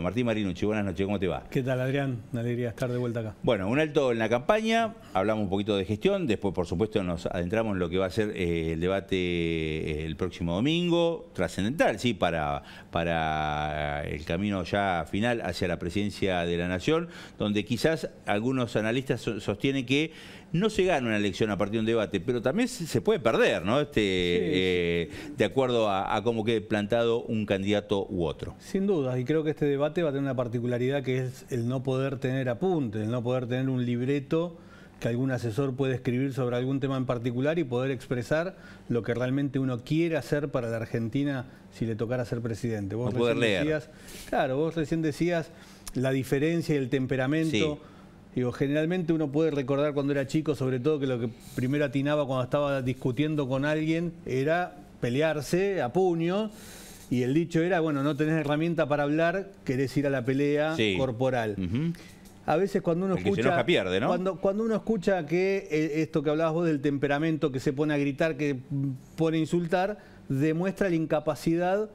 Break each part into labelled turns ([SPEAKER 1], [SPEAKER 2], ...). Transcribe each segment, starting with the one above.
[SPEAKER 1] Martín Marinucci, buenas noches, ¿cómo te va?
[SPEAKER 2] ¿Qué tal, Adrián? Una alegría estar de vuelta acá.
[SPEAKER 1] Bueno, un alto en la campaña, hablamos un poquito de gestión, después, por supuesto, nos adentramos en lo que va a ser eh, el debate eh, el próximo domingo, trascendental, sí, para, para el camino ya final hacia la presidencia de la Nación, donde quizás algunos analistas sostienen que no se gana una elección a partir de un debate, pero también se puede perder, ¿no? Este, eh, de acuerdo a, cómo quede plantado un candidato u otro.
[SPEAKER 2] Sin duda, y creo que este debate va a tener una particularidad que es el no poder tener apuntes, el no poder tener un libreto que algún asesor puede escribir sobre algún tema en particular y poder expresar lo que realmente uno quiere hacer para la Argentina si le tocara ser presidente. Vos no poder leer. Decías, claro, vos recién decías la diferencia y el temperamento. Digo, generalmente uno puede recordar cuando era chico, sobre todo que lo que primero atinaba cuando estaba discutiendo con alguien era pelearse a puño. Y el dicho era, bueno, no tenés herramienta para hablar, querés ir a la pelea corporal. A veces cuando uno escucha. Que Cuando, cuando uno escucha que eh, esto que hablabas vos del temperamento que se pone a gritar, que pone a insultar, demuestra la incapacidad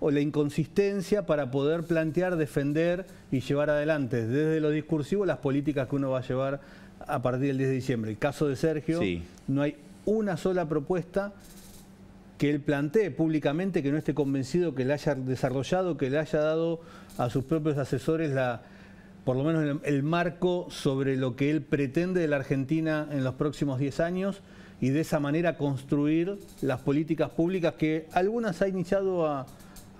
[SPEAKER 2] o la inconsistencia para poder plantear, defender y llevar adelante desde lo discursivo las políticas que uno va a llevar a partir del 10 de diciembre. El caso de Sergio, no hay una sola propuesta que él plantee públicamente que no esté convencido que le haya desarrollado, que le haya dado a sus propios asesores la, por lo menos el marco sobre lo que él pretende de la Argentina en los próximos 10 años y de esa manera construir las políticas públicas que algunas ha iniciado a,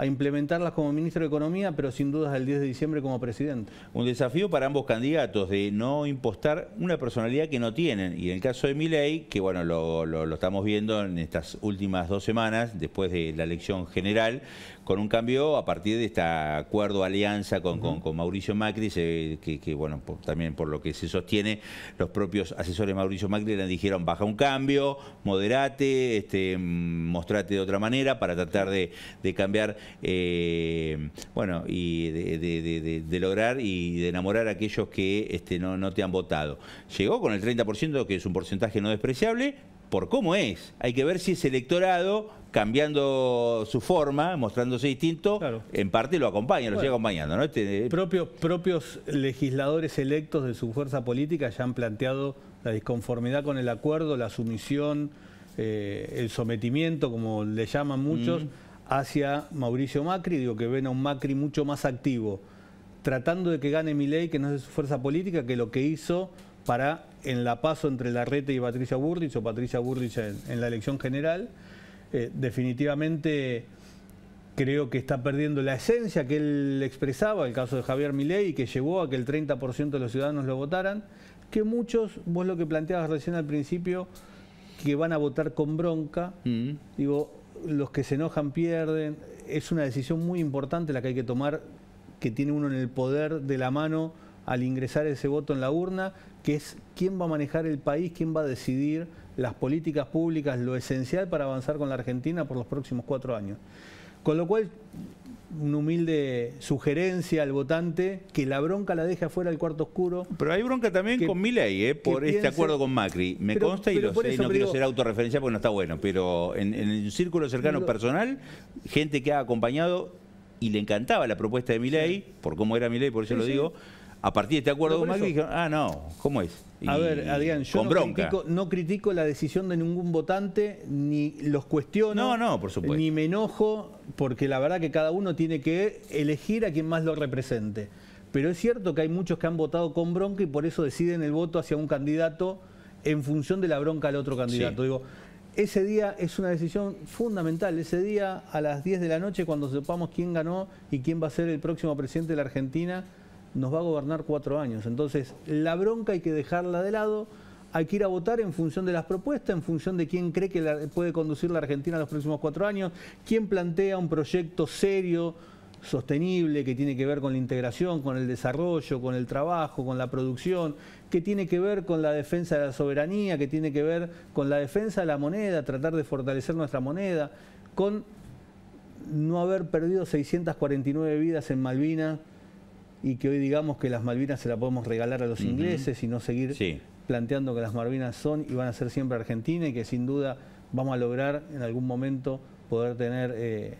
[SPEAKER 2] a implementarlas como ministro de Economía, pero sin dudas el 10 de diciembre como
[SPEAKER 1] presidente. Un desafío para ambos candidatos de no impostar una personalidad que no tienen. Y en el caso de Milei, que bueno, lo estamos viendo en estas últimas dos semanas, después de la elección general, con un cambio a partir de este acuerdo, alianza con, con, Mauricio Macri, que, bueno, también por lo que se sostiene, los propios asesores de Mauricio Macri le dijeron baja un cambio, moderate, este, mm, mostrate de otra manera para tratar de, cambiar, eh, bueno, y de, lograr y de enamorar a aquellos que este, no, no te han votado. Llegó con el 30%, que es un porcentaje no despreciable, por cómo es. Hay que ver si ese electorado, cambiando su forma, mostrándose distinto, en parte lo acompaña, lo sigue acompañando. Este, eh,
[SPEAKER 2] propios, legisladores electos de su fuerza política ya han planteado la disconformidad con el acuerdo, la sumisión, eh, el sometimiento, como le llaman muchos, hacia Mauricio Macri, digo que ven a un Macri mucho más activo, tratando de que gane mi ley, que no es de su fuerza política, que lo que hizo para en la paso entre Rete y Patricia Burrich o Patricia Burrich en, la elección general, eh, definitivamente creo que está perdiendo la esencia que él expresaba, el caso de Javier Milei, que llevó a que el 30% de los ciudadanos lo votaran, que muchos, vos lo que planteabas recién al principio, que van a votar con bronca, mm. digo, los que se enojan pierden, es una decisión muy importante la que hay que tomar, que tiene uno en el poder de la mano al ingresar ese voto en la urna, que es quién va a manejar el país, quién va a decidir las políticas públicas, lo esencial para avanzar con la Argentina por los próximos cuatro años. Con lo cual, una humilde sugerencia al votante que la bronca la deje afuera del cuarto oscuro.
[SPEAKER 1] Pero hay bronca también con Milei, eh, por este acuerdo con Macri. Me consta y no quiero ser autorreferencia porque no está bueno, pero en, el círculo cercano personal, gente que ha acompañado y le encantaba la propuesta de Milei, por cómo era Milei, por eso lo digo, a partir de este acuerdo de ah, no, ¿cómo es? a ver, Adrián, yo
[SPEAKER 2] no critico, la decisión de ningún votante, ni los cuestiono, no, por supuesto. ni me enojo, porque la verdad que cada uno tiene que elegir a quien más lo represente. Pero es cierto que hay muchos que han votado con bronca y por eso deciden el voto hacia un candidato en función de la bronca al otro candidato. Digo, ese día es una decisión fundamental. Ese día a las 10 de la noche, cuando sepamos quién ganó y quién va a ser el próximo presidente de la Argentina, nos va a gobernar cuatro años. Entonces, la bronca hay que dejarla de lado, hay que ir a votar en función de las propuestas, en función de quién cree que puede conducir la Argentina los próximos cuatro años, quién plantea un proyecto serio, sostenible, que tiene que ver con la integración, con el desarrollo, con el trabajo, con la producción, que tiene que ver con la defensa de la soberanía, que tiene que ver con la defensa de la moneda, tratar de fortalecer nuestra moneda, con no haber perdido 649 vidas en Malvinas y que hoy digamos que las Malvinas se las podemos regalar a los ingleses y no seguir planteando que las Malvinas son y van a ser siempre Argentina y que sin duda vamos a lograr en algún momento poder tener eh,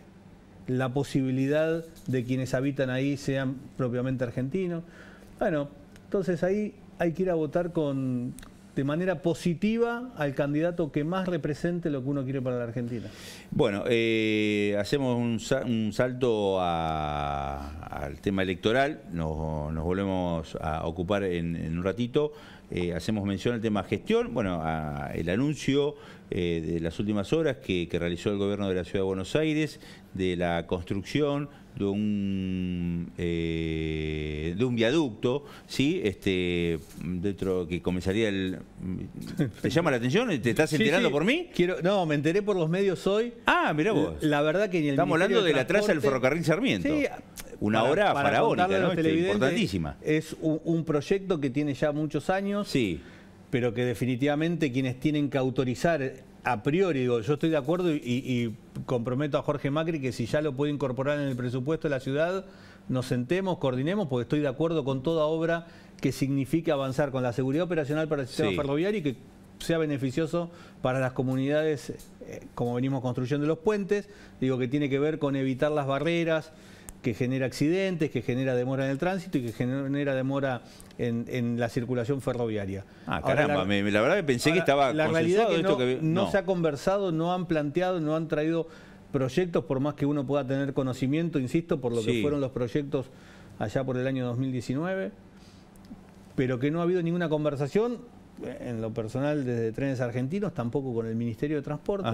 [SPEAKER 2] la posibilidad de quienes habitan ahí sean propiamente argentinos. Bueno, entonces ahí hay que ir a votar con, de manera positiva al candidato que más represente lo que uno quiere para la Argentina?
[SPEAKER 1] Bueno, eh, hacemos un, salto al tema electoral, nos, volvemos a ocupar en un ratito. Eh, hacemos mención al tema gestión, bueno, a el anuncio eh, de las últimas horas que, realizó el gobierno de la Ciudad de Buenos Aires de la construcción de un, eh, de un viaducto, ¿sí? Este, dentro que comenzaría el... ¿Te llama la atención? ¿Te estás enterando por mí?
[SPEAKER 2] Quiero, no, me enteré por los medios hoy. Ah, mirá vos. La
[SPEAKER 1] verdad que ni el Estamos hablando de, la traza del ferrocarril Sarmiento una obra para faraónica, ¿no? importantísima.
[SPEAKER 2] Es un, proyecto que tiene ya muchos años, sí. pero que definitivamente quienes tienen que autorizar a priori, digo, yo estoy de acuerdo y, comprometo a Jorge Macri que si ya lo puede incorporar en el presupuesto de la ciudad, nos sentemos, coordinemos, porque estoy de acuerdo con toda obra que signifique avanzar con la seguridad operacional para el sistema ferroviario y que sea beneficioso para las comunidades, eh, como venimos construyendo los puentes, digo que tiene que ver con evitar las barreras, que genera accidentes, que genera demora en el tránsito y que genera demora en, la circulación ferroviaria.
[SPEAKER 1] Ah, caramba, la, verdad que pensé que estaba La realidad que, no, que no, se
[SPEAKER 2] ha conversado, no han planteado, no han traído proyectos, por más que uno pueda tener conocimiento, insisto, por lo que fueron los proyectos allá por el año 2019, pero que no ha habido ninguna conversación, eh, en lo personal desde Trenes Argentinos, tampoco con el Ministerio de Transporte.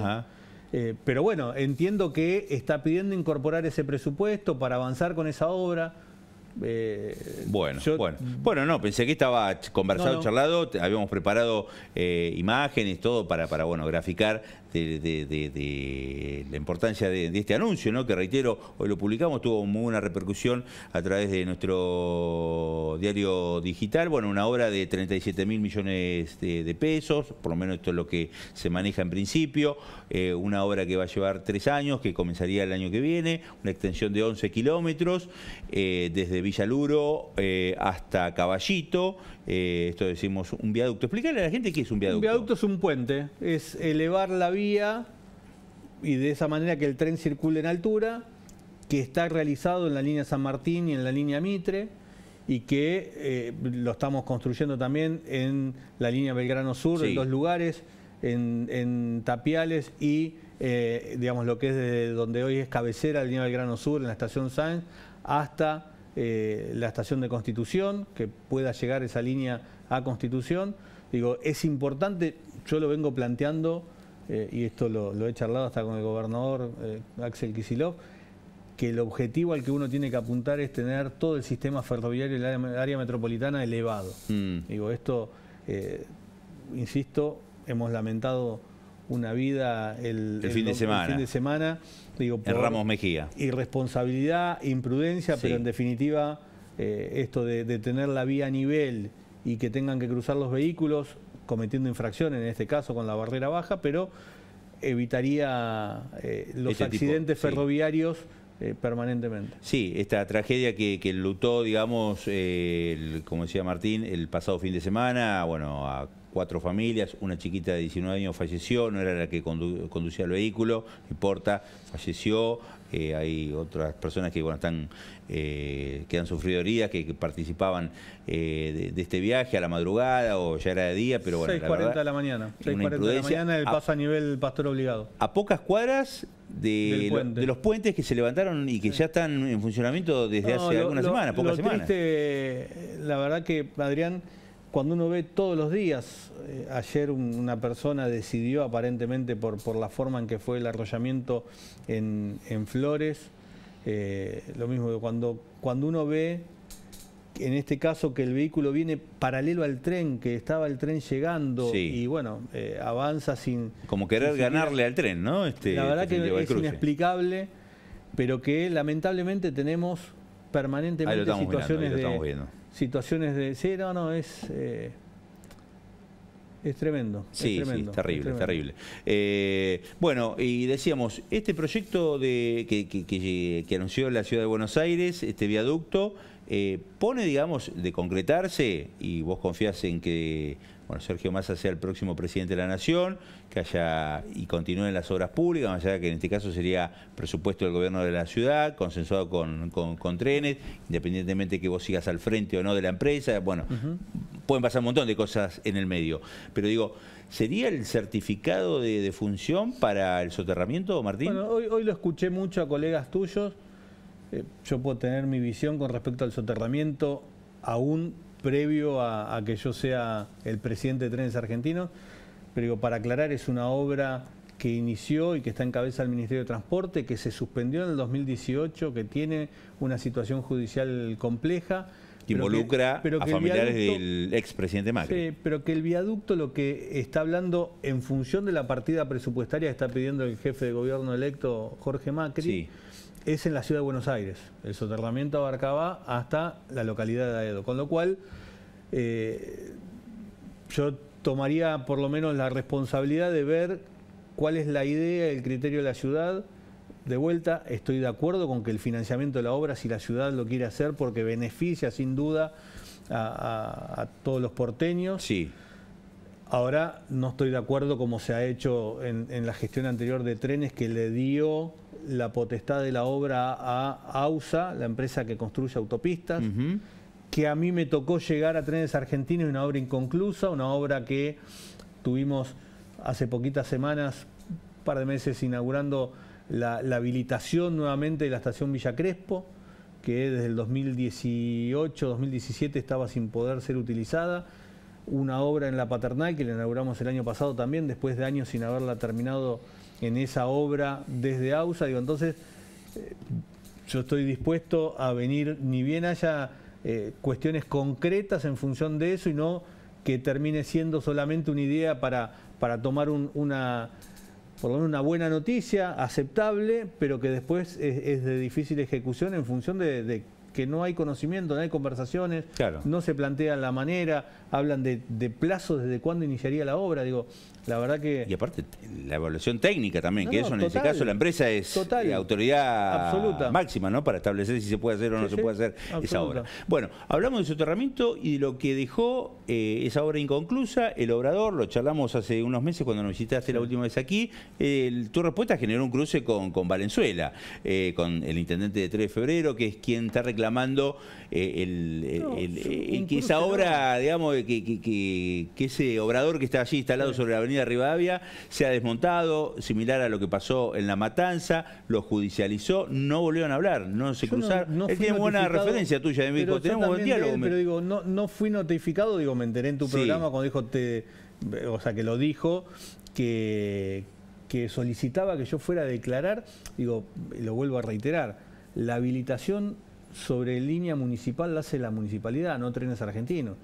[SPEAKER 2] Eh, pero bueno, entiendo que está pidiendo incorporar ese presupuesto para avanzar con esa obra. Eh,
[SPEAKER 1] bueno, bueno. Bueno, no, pensé que estaba conversado, charlado, habíamos preparado eh, imágenes, todo para, para bueno, graficar de, la importancia de, este anuncio, ¿no? Que reitero, hoy lo publicamos, tuvo una repercusión a través de nuestro diario digital. Bueno, una obra de 37 mil millones de, pesos, por lo menos esto es lo que se maneja en principio. Eh, una obra que va a llevar tres años, que comenzaría el año que viene, una extensión de 11 kilómetros, desde Villaluro eh, hasta Caballito, eh, esto decimos un viaducto. Explícale a la gente qué es un viaducto.
[SPEAKER 2] Un viaducto es un puente, es elevar la vía y de esa manera que el tren circule en altura, que está realizado en la línea San Martín y en la línea Mitre y que eh, lo estamos construyendo también en la línea Belgrano Sur, en dos lugares, en, Tapiales y, digamos, lo que es de donde hoy es cabecera, la línea Belgrano Sur, en la estación Sáenz, hasta eh, la estación de Constitución, que pueda llegar esa línea a Constitución. Digo, es importante, yo lo vengo planteando, eh, y esto lo, he charlado hasta con el gobernador eh, Axel Kisilov, que el objetivo al que uno tiene que apuntar es tener todo el sistema ferroviario y área, área, metropolitana elevado. Mm. Digo, esto, insisto, hemos lamentado una vida el, fin, de semana. Digo, Ramos Mejía. Irresponsabilidad, imprudencia, pero en definitiva eh, esto de, tener la vía a nivel y que tengan que cruzar los vehículos, cometiendo infracciones, en este caso con la barrera baja, pero evitaría eh, los accidentes ferroviarios. Eh, permanentemente.
[SPEAKER 1] Sí, esta tragedia que, que lutó, digamos, como decía Martín, el pasado fin de semana, bueno, a cuatro familias, una chiquita de 19 años falleció, no era la que conducía el vehículo, importa, falleció, eh, hay otras personas que bueno, están, eh, que han sufrido heridas, que, participaban eh, de, este viaje a la madrugada o ya era de día, pero bueno. 6.40 de la mañana. 6.40 de la mañana el paso
[SPEAKER 2] a, nivel pastor obligado.
[SPEAKER 1] A pocas cuadras de, los puentes que se levantaron y que ya están en funcionamiento desde hace algunas semanas, pocas semanas.
[SPEAKER 2] la verdad que, Adrián, cuando uno ve todos los días, eh, ayer una persona decidió aparentemente por, por la forma en que fue el arrollamiento en, Flores, eh, lo mismo que cuando, cuando uno ve en este caso que el vehículo viene paralelo al tren, que estaba el tren llegando y bueno, eh, avanza sin... Como querer ganarle al tren,
[SPEAKER 1] ¿no? Este, la verdad que es
[SPEAKER 2] inexplicable, pero que lamentablemente tenemos permanentemente situaciones de situaciones de... Sí, no, no, es... Eh, es tremendo. Sí, sí, es terrible, terrible.
[SPEAKER 1] Eh, bueno, y decíamos, este proyecto de, que, que, anunció la ciudad de Buenos Aires, este viaducto, eh, pone, digamos, de concretarse, y vos confías en que bueno, Sergio Massa sea el próximo presidente de la Nación, que haya y continúen las obras públicas, más allá que en este caso sería presupuesto del gobierno de la ciudad, consensuado con, con, trenes, independientemente que vos sigas al frente o no de la empresa. Bueno, pueden pasar un montón de cosas en el medio. Pero digo, ¿Sería el certificado de, de, función para el soterramiento, Martín? Bueno, hoy, lo escuché
[SPEAKER 2] mucho a colegas tuyos. Eh, yo puedo tener mi visión con respecto al soterramiento aún previo a, que yo sea el presidente de Trenes Argentinos, pero para aclarar es una obra que inició y que está en cabeza del Ministerio de Transporte, que se suspendió en el 2018, que tiene una situación judicial compleja. Que involucra a familiares
[SPEAKER 1] del expresidente Macri.
[SPEAKER 2] pero que el viaducto lo que está hablando en función de la partida presupuestaria que está pidiendo el jefe de gobierno electo Jorge Macri. Sí es en la ciudad de Buenos Aires. El soterramiento abarcaba hasta la localidad de Aedo, con lo cual eh, yo tomaría por lo menos la responsabilidad de ver cuál es la idea, el criterio de la ciudad. De vuelta, estoy de acuerdo con que el financiamiento de la obra, si la ciudad lo quiere hacer, porque beneficia sin duda a, a todos los porteños. Sí. Ahora no estoy de acuerdo como se ha hecho en, la gestión anterior de trenes que le dio la potestad de la obra a AUSA, la empresa que construye autopistas, que a mí me tocó llegar a Trenes Argentinos, una obra inconclusa, una obra que tuvimos hace poquitas semanas, un par de meses inaugurando la habilitación nuevamente de la estación Villa Crespo, que desde el 2018-2017 estaba sin poder ser utilizada una obra en la Paternal que la inauguramos el año pasado también, después de años sin haberla terminado en esa obra desde AUSA. Digo, entonces, eh, yo estoy dispuesto a venir, ni bien haya eh, cuestiones concretas en función de eso y no que termine siendo solamente una idea para, para tomar una, por una buena noticia, aceptable, pero que después es, de difícil ejecución en función de que no hay conocimiento, no hay conversaciones, no se plantea la manera, hablan de, de plazos desde cuándo iniciaría la obra. Digo,
[SPEAKER 1] verdad que. Y aparte, la evaluación técnica también, que eso en ese caso la empresa es la eh, autoridad máxima, ¿no? Para establecer si se puede hacer o no se puede hacer esa obra. Bueno, hablamos de soterramiento y de lo que dejó eh, esa obra inconclusa, el obrador, lo charlamos hace unos meses cuando nos visitaste la última vez aquí. tu respuesta generó un cruce con, con Valenzuela, eh, con el intendente de 3 de febrero, que es quien está reclamando el, que esa obra, digamos, que, ese obrador que está allí instalado sobre la avenida de Rivadavia, se ha desmontado, similar a lo que pasó en La Matanza, lo judicializó, no volvieron a hablar, no se cruzaron. No, tiene buena referencia tuya, tenemos pero
[SPEAKER 2] digo, no, no fui notificado, digo, me enteré en tu programa cuando dijo, te, o sea, que lo dijo, que, que solicitaba que yo fuera a declarar, digo, lo vuelvo a reiterar, la habilitación sobre línea municipal la hace la municipalidad, no trenes argentinos.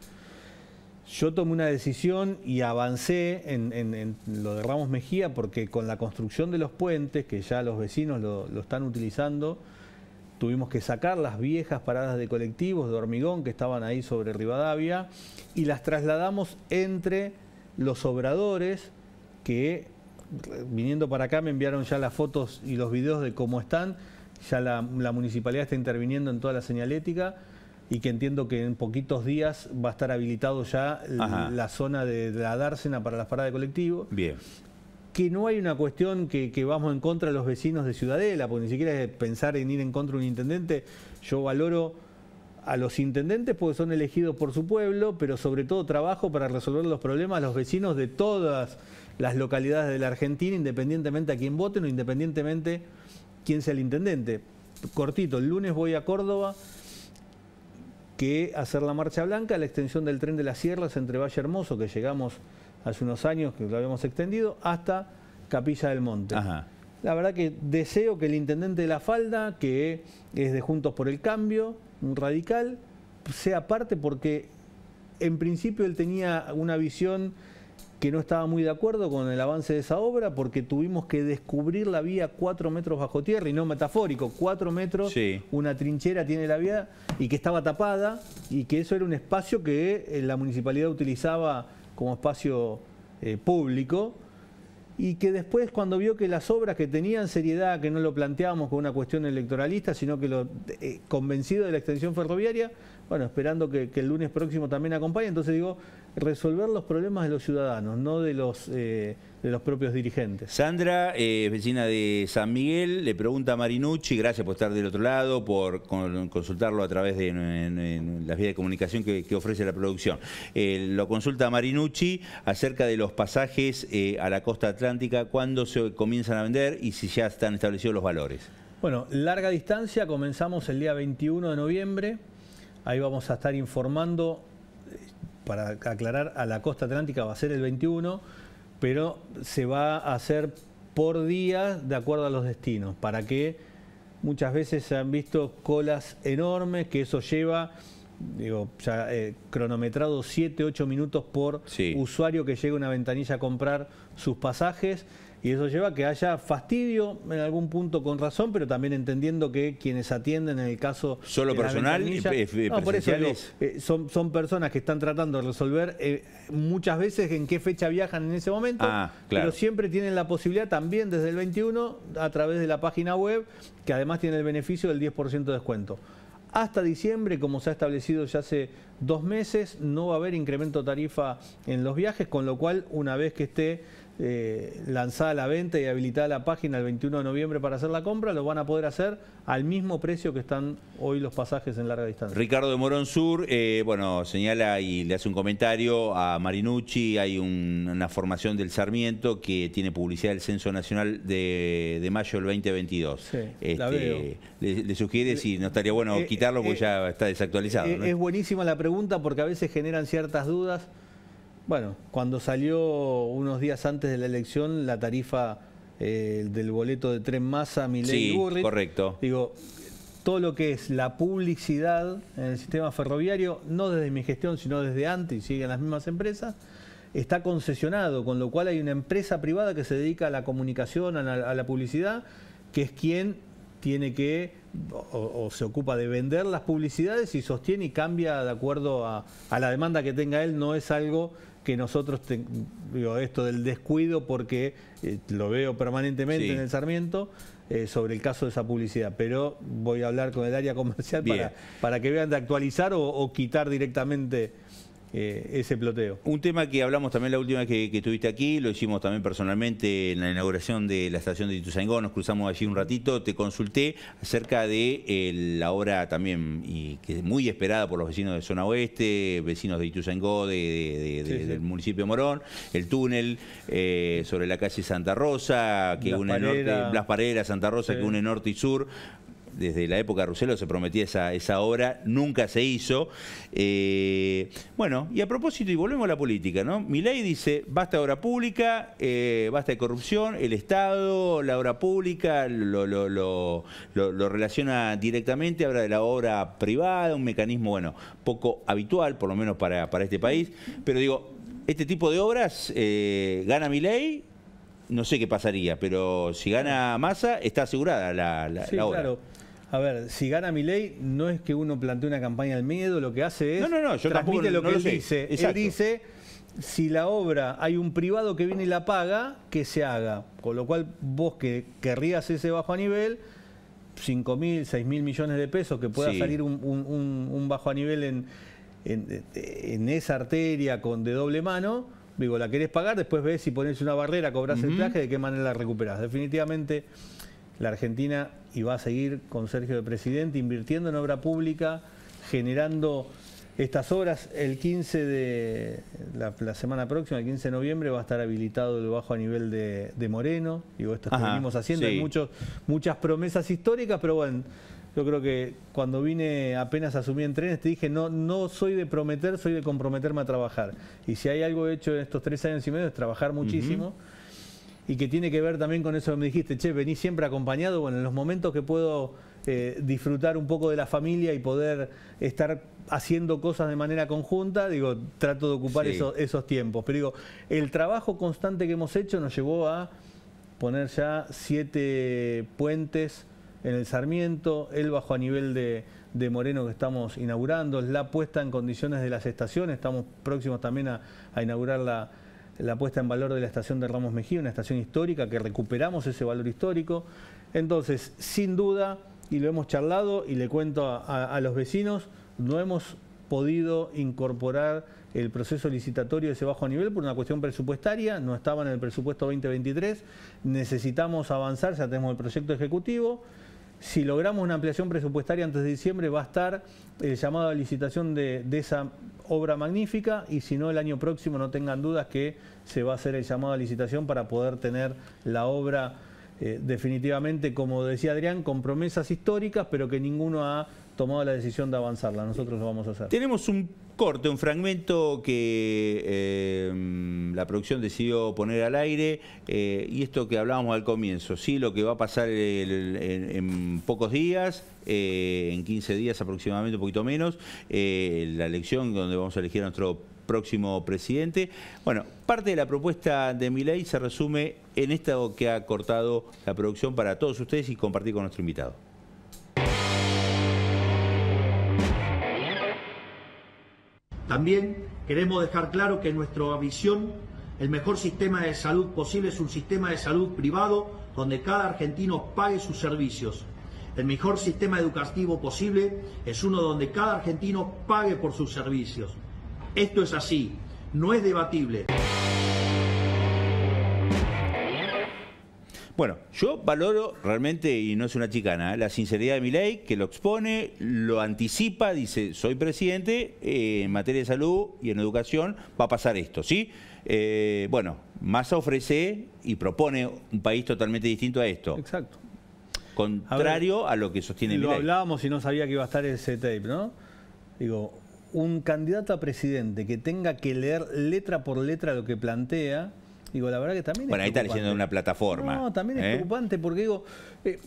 [SPEAKER 2] Yo tomé una decisión y avancé en, lo de Ramos Mejía porque con la construcción de los puentes, que ya los vecinos lo, están utilizando, tuvimos que sacar las viejas paradas de colectivos de hormigón que estaban ahí sobre Rivadavia y las trasladamos entre los obradores que viniendo para acá me enviaron ya las fotos y los videos de cómo están, ya la municipalidad está interviniendo en toda la señalética y que entiendo que en poquitos días va a estar habilitado ya la zona de, la dársena para la parada de colectivo. Bien. Que no hay una cuestión que, vamos en contra de los vecinos de Ciudadela, porque ni siquiera es pensar en ir en contra de un intendente. Yo valoro a los intendentes porque son elegidos por su pueblo, pero sobre todo trabajo para resolver los problemas a los vecinos de todas las localidades de la Argentina, independientemente a quién voten o independientemente quién sea el intendente. Cortito, el lunes voy a Córdoba que hacer la marcha blanca, la extensión del tren de las sierras entre Valle Hermoso, que llegamos hace unos años, que lo habíamos extendido, hasta Capilla del Monte. La verdad que deseo que el intendente de la falda, que es de Juntos por el Cambio, un radical, sea parte porque en principio él tenía una visión que no estaba muy de acuerdo con el avance de esa obra porque tuvimos que descubrir la vía cuatro metros bajo tierra, y no metafórico, cuatro metros, una trinchera tiene la vía, y que estaba tapada, y que eso era un espacio que eh, la municipalidad utilizaba como espacio eh, público, y que después cuando vio que las obras que tenían seriedad, que no lo planteábamos con una cuestión electoralista, sino que lo eh, convencido de la extensión ferroviaria, bueno, esperando que, que, el lunes próximo también acompañe, entonces digo, resolver los problemas de los ciudadanos, no de los, eh, de los propios dirigentes.
[SPEAKER 1] Sandra, eh, vecina de San Miguel, le pregunta a Marinucci, gracias por estar del otro lado, por consultarlo a través de las vías de comunicación que, ofrece la producción. Eh, lo consulta Marinucci acerca de los pasajes a la costa atlántica, cuándo se comienzan a vender y si ya están establecidos los valores.
[SPEAKER 2] Bueno, larga distancia, comenzamos el día 21 de noviembre, ahí vamos a estar informando para aclarar, a la costa atlántica va a ser el 21, pero se va a hacer por día de acuerdo a los destinos, para que muchas veces se han visto colas enormes, que eso lleva, digo, ya eh, cronometrado 7, 8 minutos por usuario que llega a una ventanilla a comprar sus pasajes y eso lleva a que haya fastidio en algún punto con razón, pero también entendiendo que quienes atienden en el caso... Solo personal, no, por eso eh, son, son personas que están tratando de resolver eh, muchas veces en qué fecha viajan en ese momento, ah, pero siempre tienen la posibilidad también desde el 21 a través de la página web, que además tiene el beneficio del 10% de descuento. Hasta diciembre, como se ha establecido ya hace dos meses, no va a haber incremento tarifa en los viajes, con lo cual una vez que esté eh, lanzada la venta y habilitada la página el 21 de noviembre para hacer la compra, lo van a poder hacer al mismo precio que están hoy los pasajes en larga distancia.
[SPEAKER 1] Ricardo de Morón Sur, eh, bueno, señala y le hace un comentario a Marinucci, hay una formación del Sarmiento que tiene publicidad del Censo Nacional de, mayo del 2022. Este, le, sugiere si no estaría bueno eh, quitarlo porque eh, ya está desactualizado. Es
[SPEAKER 2] buenísima la pregunta porque a veces generan ciertas dudas. Bueno, cuando salió unos días antes de la elección la tarifa eh, del boleto de tren masa, mi sí, correcto. Digo, todo lo que es la publicidad en el sistema ferroviario, no desde mi gestión, sino desde antes, y siguen las mismas empresas, está concesionado, con lo cual hay una empresa privada que se dedica a la comunicación, a la publicidad, que es quien tiene que o, se ocupa de vender las publicidades y sostiene y cambia de acuerdo a, la demanda que tenga él, no es algo que nosotros, digo, esto del descuido, porque eh, lo veo permanentemente en el Sarmiento, eh, sobre el caso de esa publicidad, pero voy a hablar con el área comercial para, que vean de actualizar o quitar directamente eh, ese ploteo.
[SPEAKER 1] Un tema que hablamos también la última vez que, estuviste aquí, lo hicimos también personalmente en la inauguración de la estación de Ituzaingó, nos cruzamos allí un ratito, te consulté acerca de eh, la obra también y que es muy esperada por los vecinos de zona oeste, vecinos de Ituzaingó, de, de, del municipio Morón, el túnel eh, sobre la calle Santa Rosa, que une Santa Rosa, que une norte y sur, desde la época de Ruselo se prometía esa, esa obra, nunca se hizo. Eh, bueno, y a propósito, y volvemos a la política, ¿no? Mi ley dice, basta de obra pública, eh, basta de corrupción, el Estado, la obra pública, lo, relaciona directamente, habla de la obra privada, un mecanismo, bueno, poco habitual, por lo menos para, para este país, pero digo, este tipo de obras eh, gana ley, no sé qué pasaría, pero si gana Massa, está asegurada la, la, obra. Claro
[SPEAKER 2] a ver, si gana mi ley, no es que uno plantee una campaña del miedo, lo que hace es. No, no, no, yo tampoco, lo que él dice. Él dice: si la obra, hay un privado que viene y la paga, que se haga. Con lo cual, vos que querrías ese bajo a nivel. 5.000, mil, mil millones de pesos que pueda salir un, bajo a nivel en, esa arteria con de doble mano, digo, la querés pagar, después ves si pones una barrera, cobras el plaje, de qué manera la recuperás. Definitivamente la Argentina, iba a seguir con Sergio de Presidente, invirtiendo en obra pública, generando estas obras. El 15 de la, semana próxima, el 15 de noviembre, va a estar habilitado el bajo a nivel de, Moreno. Y esto es haciendo, hay muchas promesas históricas, pero bueno. Yo creo que cuando vine apenas asumí en trenes te dije, no, no soy de prometer, soy de comprometerme a trabajar. Y si hay algo hecho en estos tres años y medio es trabajar muchísimo y que tiene que ver también con eso que me dijiste, che, venís siempre acompañado, bueno, en los momentos que puedo eh, disfrutar un poco de la familia y poder estar haciendo cosas de manera conjunta, digo, trato de ocupar esos, tiempos. Pero digo, el trabajo constante que hemos hecho nos llevó a poner ya siete puentes en el Sarmiento, el bajo a nivel de, Moreno que estamos inaugurando, la puesta en condiciones de las estaciones, estamos próximos también a, a inaugurar la, la puesta en valor de la estación de Ramos Mejía, una estación histórica que recuperamos ese valor histórico. Entonces, sin duda, y lo hemos charlado y le cuento a, los vecinos, no hemos podido incorporar el proceso licitatorio de ese bajo nivel por una cuestión presupuestaria, no estaba en el presupuesto 2023, necesitamos avanzar, ya tenemos el proyecto ejecutivo, si logramos una ampliación presupuestaria antes de diciembre va a estar el llamado a licitación de, esa obra magnífica y si no el año próximo no tengan dudas que se va a hacer el llamado a licitación para poder tener la obra eh, definitivamente, como decía Adrián, con promesas históricas, pero que ninguno ha tomado la decisión de avanzarla, nosotros lo vamos a hacer.
[SPEAKER 1] Tenemos un corte, un fragmento que eh, la producción decidió poner al aire eh, y esto que hablábamos al comienzo, sí, lo que va a pasar en, pocos días, eh, en 15 días aproximadamente, un poquito menos, la elección donde vamos a elegir a nuestro próximo presidente. Bueno, parte de la propuesta de mi ley se resume en esto que ha cortado la producción para todos ustedes y compartir con nuestro invitado.
[SPEAKER 2] También queremos dejar claro que nuestra visión, el mejor sistema de salud posible es un sistema de salud privado donde cada argentino pague sus servicios. El mejor sistema educativo posible es uno donde cada argentino pague por sus servicios. Esto es así, no es debatible.
[SPEAKER 1] Bueno, yo valoro realmente, y no es una chicana, ¿eh? la sinceridad de mi ley, que lo expone, lo anticipa, dice, soy presidente, eh, en materia de salud y en educación va a pasar esto, ¿sí? Eh, bueno, Massa ofrece y propone un país totalmente distinto a esto. Exacto. Contrario a, lo que sostiene Milei. Lo
[SPEAKER 2] hablábamos y no sabía que iba a estar ese tape, ¿no? Digo, un candidato a presidente que tenga que leer letra por letra lo que plantea Digo, la verdad que también bueno, ahí está leyendo una plataforma. No, también es ¿eh? preocupante porque digo, eh,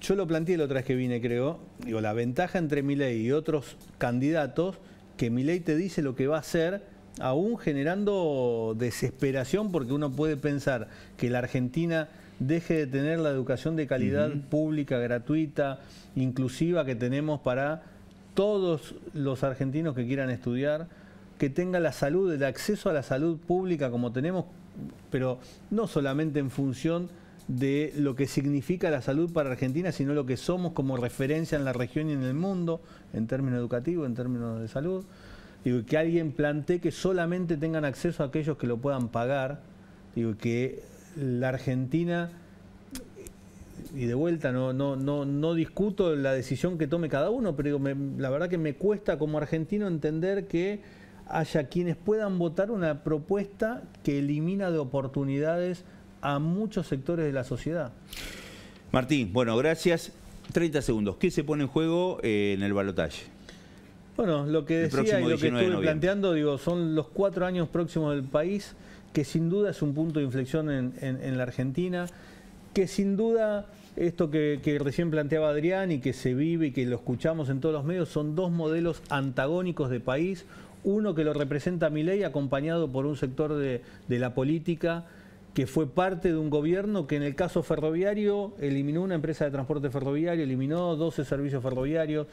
[SPEAKER 2] yo lo planteé la otra vez que vine, creo. Digo, la ventaja entre Milei y otros candidatos, que Milei te dice lo que va a hacer, aún generando desesperación, porque uno puede pensar que la Argentina deje de tener la educación de calidad pública, gratuita, inclusiva que tenemos para todos los argentinos que quieran estudiar que tenga la salud, el acceso a la salud pública como tenemos, pero no solamente en función de lo que significa la salud para Argentina, sino lo que somos como referencia en la región y en el mundo, en términos educativos, en términos de salud. que alguien plantee que solamente tengan acceso a aquellos que lo puedan pagar, digo, que la Argentina, y de vuelta, no, no, no, no discuto la decisión que tome cada uno, pero la verdad que me cuesta como argentino entender que haya quienes puedan votar una propuesta que elimina de oportunidades a muchos sectores de la sociedad.
[SPEAKER 1] Martín, bueno, gracias. 30 segundos. ¿Qué se pone en juego eh, en el balotaje?
[SPEAKER 2] Bueno, lo que decía y lo que estuve planteando, digo, son los cuatro años próximos del país, que sin duda es un punto de inflexión en, la Argentina, que sin duda esto que, recién planteaba Adrián y que se vive y que lo escuchamos en todos los medios, son dos modelos antagónicos de país uno que lo representa a Milei acompañado por un sector de, la política que fue parte de un gobierno que en el caso ferroviario eliminó una empresa de transporte ferroviario, eliminó 12 servicios ferroviarios.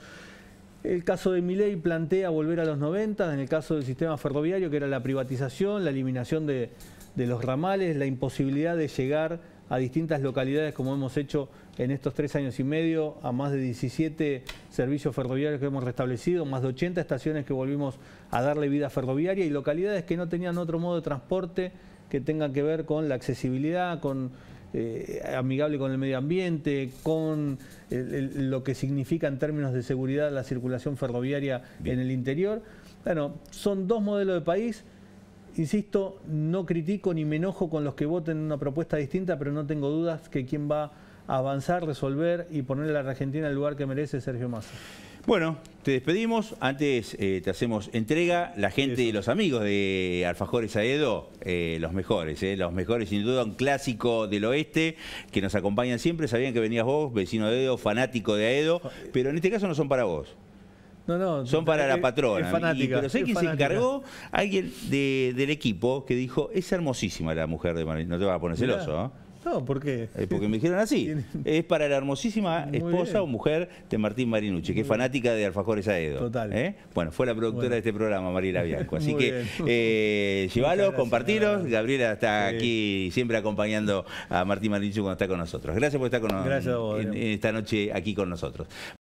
[SPEAKER 2] El caso de Milei plantea volver a los 90, en el caso del sistema ferroviario que era la privatización, la eliminación de los ramales, la imposibilidad de llegar a distintas localidades como hemos hecho en estos tres años y medio, a más de 17 servicios ferroviarios que hemos restablecido, más de 80 estaciones que volvimos a darle vida ferroviaria y localidades que no tenían otro modo de transporte que tengan que ver con la accesibilidad, con eh, amigable con el medio ambiente, con lo que significa en términos de seguridad la circulación ferroviaria en el interior. Bueno, son dos modelos de país Insisto, no critico ni me enojo con los que voten una propuesta distinta, pero no tengo dudas que quien va a avanzar, resolver y ponerle a la Argentina el lugar que merece Sergio Massa.
[SPEAKER 1] Bueno, te despedimos. Antes eh, te hacemos entrega. La gente los amigos de Alfajores Aedo, eh, los mejores, eh, los mejores, sin duda, un clásico del oeste que nos acompañan siempre. Sabían que venías vos, vecino de Aedo, fanático de Aedo, pero en este caso no son para vos son para la patrona. fanática, pero sé que se encargó, alguien del equipo que dijo, es hermosísima la mujer de Marilyn. No te vas a poner celoso, ¿eh?
[SPEAKER 2] No, ¿por qué?
[SPEAKER 1] Eh, porque me dijeron así. es para la hermosísima esposa o mujer de Martín Marinucci, que es fanática de Alfajores Aedo. Total. ¿eh? Bueno, fue la productora de este programa, Mariela Bianco. Así que eh, llévalo, Gabriela está aquí siempre acompañando a Martín Marinucci cuando está con nosotros. Gracias por estar con nosotros en esta noche aquí con nosotros.